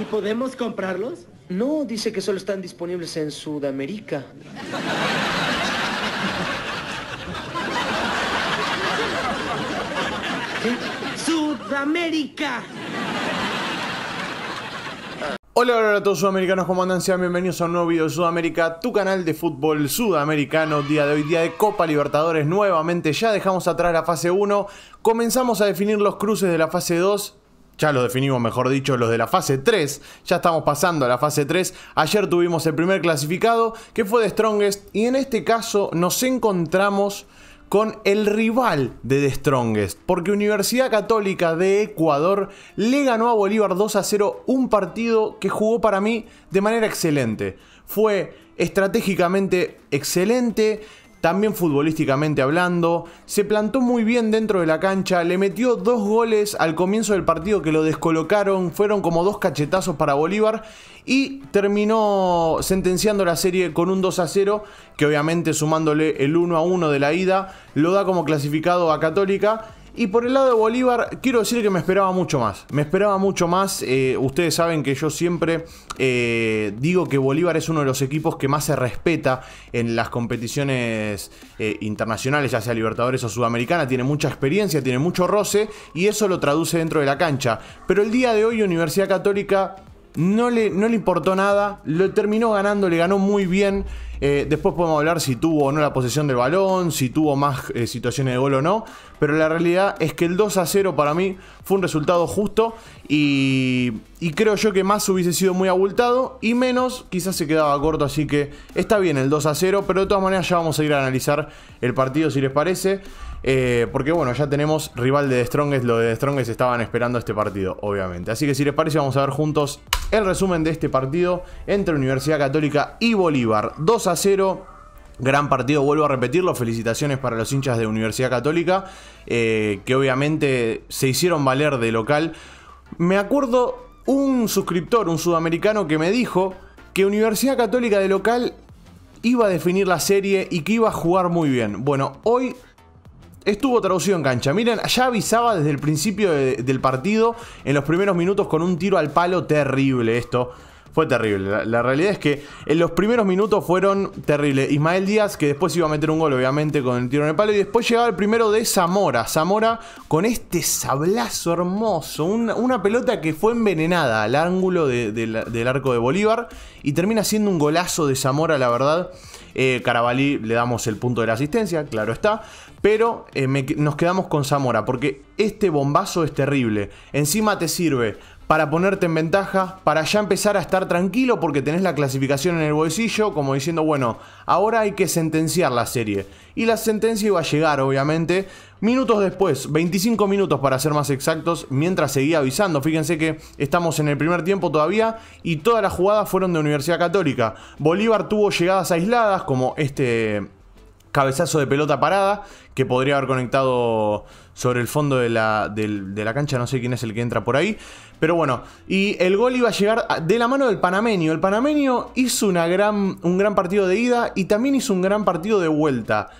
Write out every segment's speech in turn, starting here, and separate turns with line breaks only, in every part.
¿Y podemos comprarlos? No, dice que solo están disponibles en Sudamérica. ¡Sudamérica! Hola, hola a todos sudamericanos, ¿cómo andan? Sean bienvenidos a un nuevo video de Sudamérica, tu canal de fútbol sudamericano. Día de hoy, día de Copa Libertadores nuevamente. Ya dejamos atrás la fase 1, comenzamos a definir los cruces de la fase 2 ya lo definimos, mejor dicho, los de la fase 3. Ya estamos pasando a la fase 3. Ayer tuvimos el primer clasificado, que fue de Strongest, y en este caso nos encontramos con el rival de The Strongest, porque Universidad Católica de Ecuador le ganó a Bolívar 2 a 0 un partido que jugó para mí de manera excelente. Fue estratégicamente excelente, también futbolísticamente hablando, se plantó muy bien dentro de la cancha, le metió dos goles al comienzo del partido que lo descolocaron, fueron como dos cachetazos para Bolívar y terminó sentenciando la serie con un 2 a 0, que obviamente sumándole el 1 a 1 de la ida, lo da como clasificado a Católica y por el lado de Bolívar, quiero decir que me esperaba mucho más. Me esperaba mucho más. Eh, ustedes saben que yo siempre eh, digo que Bolívar es uno de los equipos que más se respeta en las competiciones eh, internacionales, ya sea Libertadores o Sudamericana. Tiene mucha experiencia, tiene mucho roce y eso lo traduce dentro de la cancha. Pero el día de hoy Universidad Católica no le, importó nada, lo terminó ganando, le ganó muy bien. Eh, después podemos hablar si tuvo o no la posesión del balón, si tuvo más eh, situaciones de gol o no, pero la realidad es que el 2 a 0 para mí fue un resultado justo y, y creo yo que más hubiese sido muy abultado y menos quizás se quedaba corto, así que está bien el 2 a 0, pero de todas maneras ya vamos a ir a analizar el partido si les parece. Eh, porque bueno, ya tenemos rival de The Strongest. Lo de The Strongest estaban esperando este partido, obviamente. Así que si les parece, vamos a ver juntos el resumen de este partido entre Universidad Católica y Bolívar. 2 a 0. Gran partido, vuelvo a repetirlo. Felicitaciones para los hinchas de Universidad Católica, eh, que obviamente se hicieron valer de local. Me acuerdo un suscriptor, un sudamericano, que me dijo que Universidad Católica de local iba a definir la serie y que iba a jugar muy bien. Bueno, hoy estuvo traducido en cancha. Miren, ya avisaba desde el principio del partido, en los primeros minutos, con un tiro al palo terrible esto. Fue terrible. La, realidad es que en los primeros minutos fueron terribles. Ismael Díaz, que después iba a meter un gol, obviamente, con el tiro en el palo. Y después llegaba el primero de Zamora. Zamora con este sablazo hermoso. Una, pelota que fue envenenada al ángulo del arco de Bolívar. Y termina siendo un golazo de Zamora, la verdad. Eh, Carabalí le damos el punto de la asistencia, claro está. Pero eh, nos quedamos con Zamora, porque este bombazo es terrible. Encima te sirve para ponerte en ventaja, para ya empezar a estar tranquilo porque tenés la clasificación en el bolsillo, como diciendo, bueno, ahora hay que sentenciar la serie. Y la sentencia iba a llegar, obviamente, minutos después, 25 minutos para ser más exactos, mientras seguía avisando. Fíjense que estamos en el primer tiempo todavía y todas las jugadas fueron de Universidad Católica. Bolívar tuvo llegadas aisladas, como este cabezazo de pelota parada, que podría haber conectado sobre el fondo de la, la cancha, no sé quién es el que entra por ahí, pero bueno, y el gol iba a llegar de la mano del panameño. El panameño hizo una gran, un gran partido de ida y también hizo un gran partido de vuelta.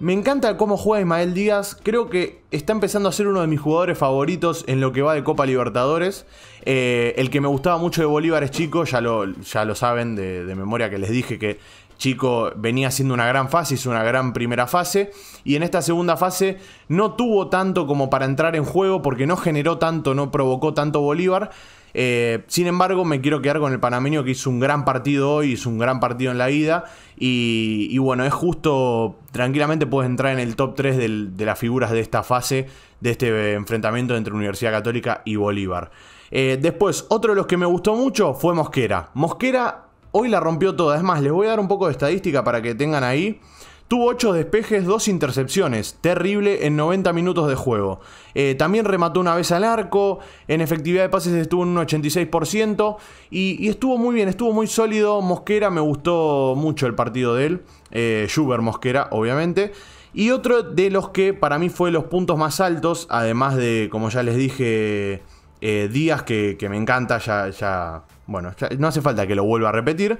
Me encanta cómo juega Ismael Díaz, creo que está empezando a ser uno de mis jugadores favoritos en lo que va de Copa Libertadores. Eh, el que me gustaba mucho de Bolívar es chico, ya lo, ya lo saben de memoria que les dije que Chico venía haciendo una gran fase, hizo una gran primera fase y en esta segunda fase no tuvo tanto como para entrar en juego porque no generó tanto, no provocó tanto Bolívar. Eh, sin embargo, me quiero quedar con el panameño que hizo un gran partido hoy, hizo un gran partido en la ida y, bueno, es justo, tranquilamente puedes entrar en el top 3 de las figuras de esta fase, de este enfrentamiento entre Universidad Católica y Bolívar. Eh, después, otro de los que me gustó mucho fue Mosquera. Mosquera Hoy la rompió toda. Es más, les voy a dar un poco de estadística para que tengan ahí. Tuvo 8 despejes, 2 intercepciones. Terrible en 90 minutos de juego. Eh, también remató una vez al arco. En efectividad de pases estuvo en un 86%. Y, estuvo muy bien, estuvo muy sólido. Mosquera me gustó mucho el partido de él. Eh, Mosquera, obviamente. Y otro de los que para mí fue los puntos más altos. Además de, como ya les dije, eh, Díaz, que, me encanta. Ya, ya bueno, no hace falta que lo vuelva a repetir.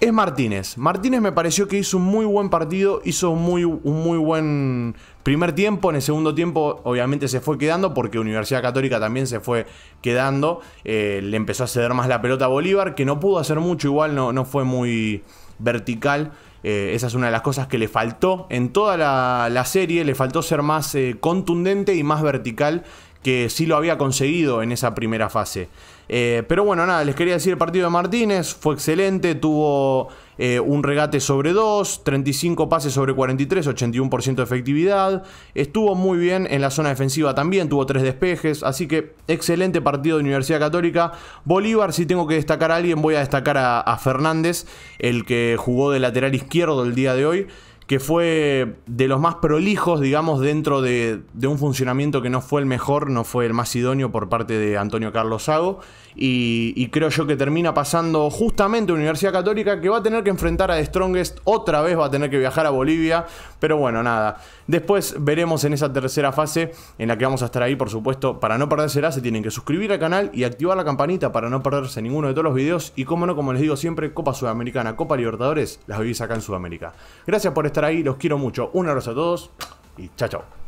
Es Martínez. Martínez me pareció que hizo un muy buen partido, hizo muy, un muy buen primer tiempo. En el segundo tiempo, obviamente, se fue quedando porque Universidad Católica también se fue quedando. Eh, le empezó a ceder más la pelota a Bolívar, que no pudo hacer mucho, igual no, no fue muy vertical. Eh, esa es una de las cosas que le faltó en toda la, serie, le faltó ser más eh, contundente y más vertical que sí lo había conseguido en esa primera fase. Eh, pero bueno, nada, les quería decir, el partido de Martínez fue excelente, tuvo eh, un regate sobre 2, 35 pases sobre 43, 81% de efectividad, estuvo muy bien en la zona defensiva también, tuvo tres despejes, así que excelente partido de Universidad Católica. Bolívar, si tengo que destacar a alguien, voy a destacar a Fernández, el que jugó de lateral izquierdo el día de hoy que fue de los más prolijos, digamos, dentro de, un funcionamiento que no fue el mejor, no fue el más idóneo por parte de Antonio Carlos Sago. Y, creo yo que termina pasando justamente Universidad Católica, que va a tener que enfrentar a Strongest, otra vez va a tener que viajar a Bolivia pero bueno, nada. Después veremos en esa tercera fase en la que vamos a estar ahí, por supuesto. Para no perderse la, se tienen que suscribir al canal y activar la campanita para no perderse ninguno de todos los videos. Y como no, como les digo siempre, Copa Sudamericana, Copa Libertadores, las vivís acá en Sudamérica. Gracias por estar ahí, los quiero mucho. Un abrazo a todos y chao, chao.